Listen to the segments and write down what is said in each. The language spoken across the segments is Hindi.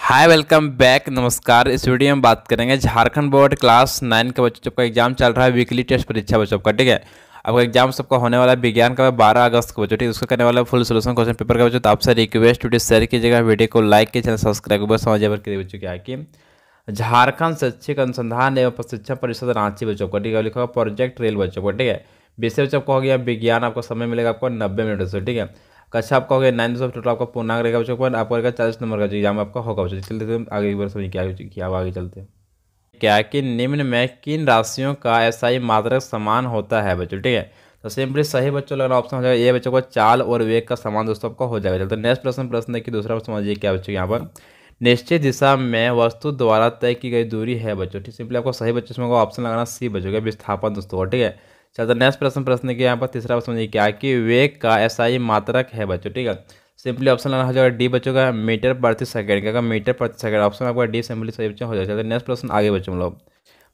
हाय वेलकम बैक नमस्कार इस वीडियो में बात करेंगे झारखंड बोर्ड क्लास नाइन के बच्चों का एग्जाम चल रहा है वीकली टेस्ट परीक्षा बच्चों का ठीक है आपका एग्जाम सबका होने वाला है विज्ञान का बारह अगस्त को बच्चों ठीक है उसका करने वाला फुल सोल्यूशन क्वेश्चन पेपर का बच्चों तो आपसे रिक्वेस्ट वीडियो शेयर कीजिएगा वीडियो को लाइक के चैनल सब्सक्राइब बस समझ करिए बच्चों क्या कि झारखंड शैक्षिक अनुसंधान एवं प्रशिक्षण परिषद रांची बच्चों को ठीक है लिखा प्रोजेक्ट रेल बच्चों को ठीक है विषय बच्चों को हो गया विज्ञान आपको समय मिलेगा आपको नब्बे मिनट से ठीक है कैसे आपका हो गया नाइन सौ टोटल आपका पूर्णांक रहेगा बच्चों पॉइंट आपका रहेगा चालीस नंबर का जो एग्जाम आपका होगा बच्चों चलते तो हम आगे एक बार समझ क्या क्या आगे चलते हैं क्या कि निम्न में किन राशियों का ऐसा ही मात्रक समान होता है बच्चों ठीक है तो सिंपली सही बच्चों लगाना ऑप्शन हो जाएगा ये बच्चों का चाल और वेग का समान दोस्तों आपका हो जाएगा चलते नेक्स्ट प्रश्न प्रश्न कि दूसरा समझिए क्या बच्चों यहाँ पर निश्चित दिशा में वस्तु द्वारा तय की गई दूरी है बच्चों ठीक सिंपली आपको सही बच्चों में ऑप्शन लगाना सी बच्चों का विस्थापन दोस्तों ठीक है चलते तो नेक्स्ट प्रश्न प्रश्न के यहाँ पर तीसरा प्रश्न ये क्या कि वेग का एसआई मात्रक है बच्चों ठीक है सिंपली ऑप्शन लाना हो जाएगा डी बच्चों का मीटर प्रति सेकंड क्या मीटर प्रति सेकंड ऑप्शन आपका डी सिंपली सही बच्चों हो जाएगा चलते तो नेक्स्ट प्रश्न आगे बच्चों लोग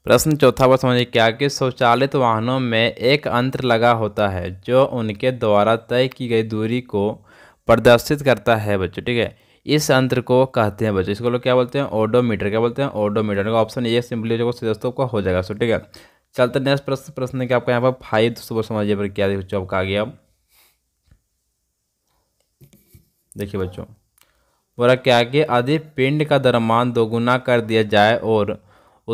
प्रश्न चौथा पर समझिए क्या कि स्वचालित वाहनों में एक अंतर लगा होता है जो उनके द्वारा तय की गई दूरी को प्रदर्शित करता है बच्चों ठीक है इस अंतर को कहते हैं बच्चों इसको लोग क्या बोलते हैं ओडोमीटर क्या बोलते हैं ओडोमीटर का ऑप्शन ये सिंपली जो दोस्तों का हो जाएगा सो ठीक है चलते नेक्स्ट प्रश्न प्रश्न के आपका यहाँ पर फाइव सुपर समझिए पर क्या बच्चों आपका आ गया देखिए बच्चों बोला क्या कि यदि पिंड का दरमान दोगुना कर दिया जाए और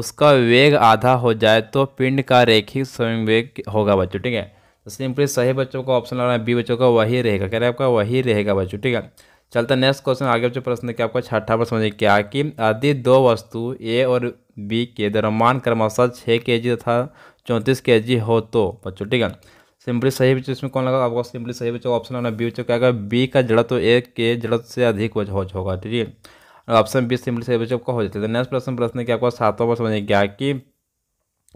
उसका वेग आधा हो जाए तो पिंड का रेखिक स्वयं वेग होगा बच्चों ठीक है तो सिंपली सही बच्चों का ऑप्शन लग रहा है बी बच्चों का वही रहेगा कह रहे आपका वही रहेगा बच्चों ठीक है चलता नेक्स्ट क्वेश्चन आगे जो प्रश्न कि आपका छठा प्रश्न समझिए क्या कि यदि दो वस्तु ए और बी के दरमान क्रमशः छः के जी तथा चौंतीस के जी हो तो बच्चों ठीक है सिंपली सही बच्चों इसमें कौन लगा आपको सिंपली सही बच्चों ऑप्शन आना बी बच्चों क्या होगा बी का जड़ तो ए के जड़ से अधिक हो होगा ठीक है ऑप्शन बी सिंपली सही बच्चों का हो जाता है नेक्स्ट तो प्रश्न प्रश्न क्या आपको सातवा पर समझिए क्या कि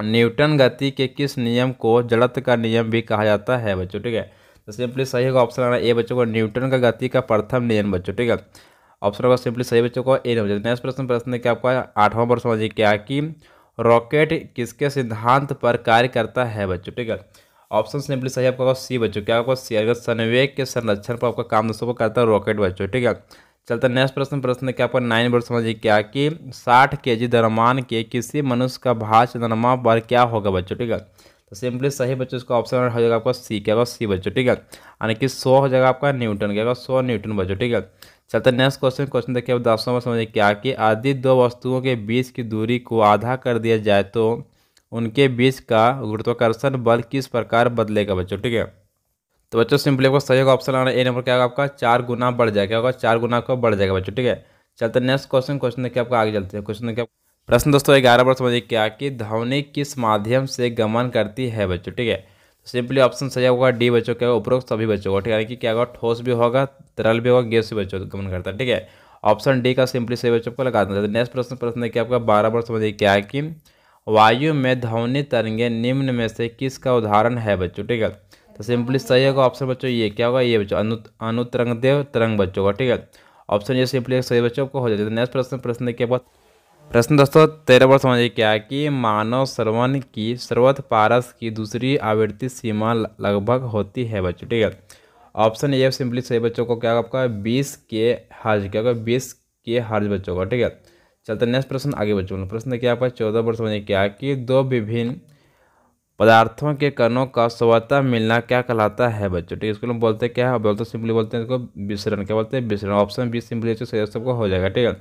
न्यूटन गति के किस नियम को जड़त का नियम भी कहा जाता है बच्चों ठीक है तो सिंपली सही होगा ऑप्शन आना ए बच्चों को न्यूटन का गति का प्रथम नियम बच्चों ठीक है ऑप्शन होगा सिंपली सही बच्चों को ए नंबर नेक्स्ट प्रश्न प्रश्न क्या आपका आठवां प्रश्न समझिए क्या कि रॉकेट किसके सिद्धांत पर कार्य करता है बच्चों ठीक है ऑप्शन सिंपली सही आपका सी बच्चों क्या आपको सी अगर सनवेग के संरक्षण पर आपका काम दोस्तों को करता है रॉकेट बच्चों ठीक है चलते नेक्स्ट प्रश्न प्रश्न क्या आपका नाइन नंबर समझिए क्या कि साठ के जी के किसी मनुष्य का भार चंद्रमा पर क्या होगा बच्चों ठीक है तो सिंपली सही बच्चों इसका ऑप्शन हो जाएगा आपका सी क्या होगा सी बच्चों ठीक है यानी कि सौ हो जाएगा आपका न्यूटन क्या होगा सौ न्यूटन बच्चों ठीक है चलते नेक्स्ट क्वेश्चन क्वेश्चन देखिए अब दस में समझिए क्या कि आदि दो वस्तुओं के बीच की दूरी को आधा कर दिया जाए तो उनके बीच का गुरुत्वाकर्षण बल किस प्रकार बदलेगा बच्चों ठीक है तो बच्चों सिंपली आपको सही का ऑप्शन आना ए नंबर क्या होगा आपका चार गुना बढ़ जाएगा क्या होगा चार गुना का बढ़ जाएगा बच्चों ठीक है चलते नेक्स्ट क्वेश्चन क्वेश्चन देखिए आपका आगे चलते हैं क्वेश्चन देखिए प्रश्न दोस्तों ग्यारह पर समझिए क्या कि ध्वनि किस माध्यम से गमन करती है बच्चों ठीक है तो सिंपली ऑप्शन सही होगा डी बच्चों क्या उपरोक्त सभी बच्चों को ठीक है कि क्या होगा ठोस भी होगा तरल भी होगा गैस भी बच्चों गमन करता है ठीक है ऑप्शन डी का सिंपली सही बच्चों को लगा देना नेक्स्ट तो प्रश्न प्रश्न है कि आपका बारह पर समझिए क्या कि वायु में ध्वनि तरंगे निम्न में से किसका उदाहरण है बच्चों ठीक है तो सिंपली सही होगा ऑप्शन बच्चों ये क्या होगा ये बच्चों अनु अनुतरंग देव तरंग बच्चों का ठीक है ऑप्शन ये सिंपली सही बच्चों को हो जाता है नेक्स्ट तो प्रश्न प्रश्न के बाद प्रश्न दोस्तों तेरह बार समझिए क्या कि मानव श्रवण की सर्वत पारस की दूसरी आवृत्ति सीमा लगभग होती है बच्चों ठीक है ऑप्शन ए सिंपली सही बच्चों को क्या आपका बीस के हर्ज क्या होगा बीस के हर्ज बच्चों का ठीक है चलते नेक्स्ट प्रश्न आगे बच्चों प्रश्न क्या आपका चौदह बार समझिए क्या कि दो विभिन्न पदार्थों के कणों का स्वतः मिलना क्या कहलाता है बच्चों ठीक है इसको हम बोलते क्या है बोलते सिंपली बोलते हैं इसको विश्रण क्या बोलते हैं विश्रण ऑप्शन बी सिंपली सबको हो जाएगा ठीक है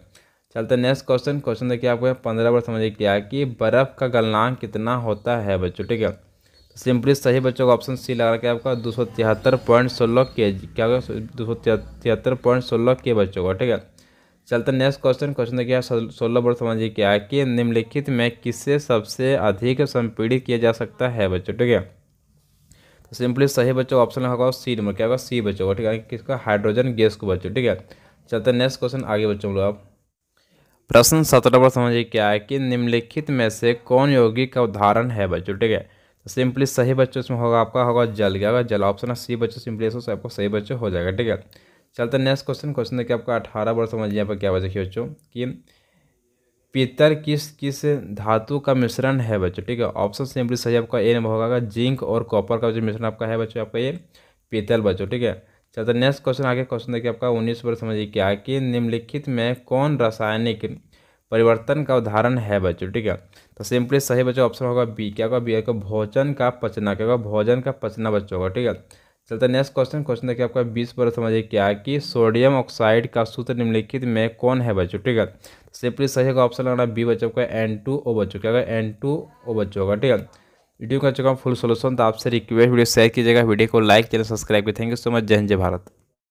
चलते नेक्स्ट क्वेश्चन क्वेश्चन देखिए आपको पंद्रह बार समझिए क्या कि बर्फ़ का गलनांक कितना होता है बच्चों ठीक है तो सिंपली सही बच्चों का ऑप्शन सी लगा के आपका दो सौ तिहत्तर पॉइंट सोलह के जी क्या होगा दो सौ तिहत्तर पॉइंट सोलह के बच्चों का ठीक है चलते नेक्स्ट क्वेश्चन क्वेश्चन देखिए सोलह बार समझिए क्या कि निम्नलिखित में किससे सबसे अधिक संपीड़ित किया जा सकता है बच्चों ठीक है तो सिंपली सही बच्चों ऑप्शन होगा सी नंबर क्या होगा सी बच्चों का ठीक है किसका हाइड्रोजन गैस को बच्चों ठीक है चलते नेक्स्ट क्वेश्चन आगे बच्चों आप प्रश्न सत्रह पर समझिए क्या है कि निम्नलिखित में से कौन योगी का उदाहरण है बच्चों ठीक है तो सिंपली सही बच्चों इसमें होगा आपका होगा जल गया होगा जल ऑप्शन है सी बच्चों सिंपली सो आपको सही बच्चों हो जाएगा ठीक है चलते नेक्स्ट क्वेश्चन क्वेश्चन देखिए आपका अठारह बार समझिए यहाँ पर क्या बच्चे बच्चों कि पीतल किस किस धातु का मिश्रण है बच्चों ठीक है ऑप्शन सिंपली सही आपका ए नंबर होगा जिंक और कॉपर का जो मिश्रण आपका है बच्चों आपका ये पीतल बच्चों ठीक है चलते नेक्स्ट क्वेश्चन आगे क्वेश्चन देखिए आपका उन्नीस पर समझिए क्या कि निम्नलिखित में कौन रासायनिक परिवर्तन का उदाहरण है बच्चों ठीक है तो सिंपली सही बच्चों ऑप्शन होगा बी क्या होगा बी आपका भोजन का पचना क्या होगा भोजन का पचना बच्चों होगा ठीक है चलते नेक्स्ट क्वेश्चन क्वेश्चन देखिए आपका बीस पर समझिए क्या कि सोडियम ऑक्साइड का सूत्र निम्नलिखित में कौन है बच्चों ठीक है सिंपली तो सही होगा ऑप्शन लगाना बी बच्चों का एन टू ओ बच्चों क्या होगा एन टू ओ बच्चों होगा ठीक है वीडियो का चुका फुल सोल्यूशन तो आपसे रिक्वेस्ट वीडियो शेयर कीजिएगा वीडियो को लाइक चैनल सब्सक्राइब करें थैंक यू सो मच जय हिंद जय भारत